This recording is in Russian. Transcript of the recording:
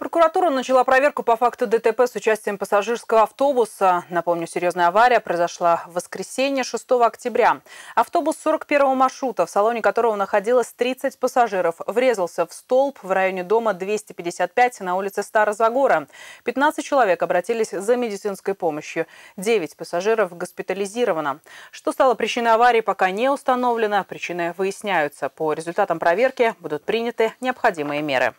Прокуратура начала проверку по факту ДТП с участием пассажирского автобуса. Напомню, серьезная авария произошла в воскресенье 6 октября. Автобус 41-го маршрута, в салоне которого находилось 30 пассажиров, врезался в столб в районе дома 255 на улице Старозагора. 15 человек обратились за медицинской помощью. 9 пассажиров госпитализировано. Что стало причиной аварии, пока не установлено. Причины выясняются. По результатам проверки будут приняты необходимые меры.